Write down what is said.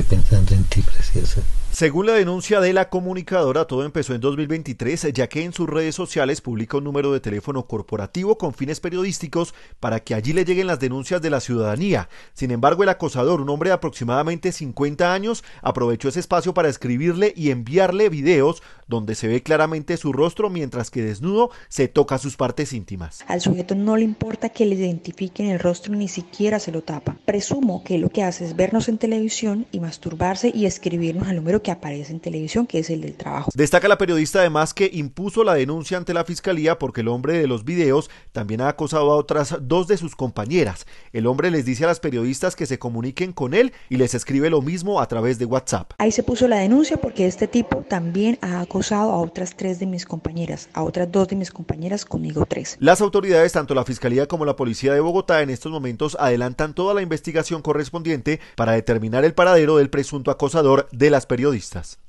pensando en ti, preciosa. Según la denuncia de la comunicadora, todo empezó en 2023, ya que en sus redes sociales publica un número de teléfono corporativo con fines periodísticos para que allí le lleguen las denuncias de la ciudadanía. Sin embargo, el acosador, un hombre de aproximadamente 50 años, aprovechó ese espacio para escribirle y enviarle videos donde se ve claramente su rostro mientras que desnudo se toca sus partes íntimas. Al sujeto no le importa que le identifiquen el rostro, ni siquiera se lo tapa. Presumo que lo que hace es vernos en televisión y masturbarse y escribirnos al número que aparece en televisión, que es el del trabajo. Destaca la periodista además que impuso la denuncia ante la fiscalía porque el hombre de los videos también ha acosado a otras dos de sus compañeras. El hombre les dice a las periodistas que se comuniquen con él y les escribe lo mismo a través de WhatsApp. Ahí se puso la denuncia porque este tipo también ha acosado a otras tres de mis compañeras, a otras dos de mis compañeras, conmigo tres. Las autoridades, tanto la fiscalía como la policía de Bogotá, en estos momentos adelantan toda la investigación correspondiente para determinar el paradero del presunto acosador de las periodistas.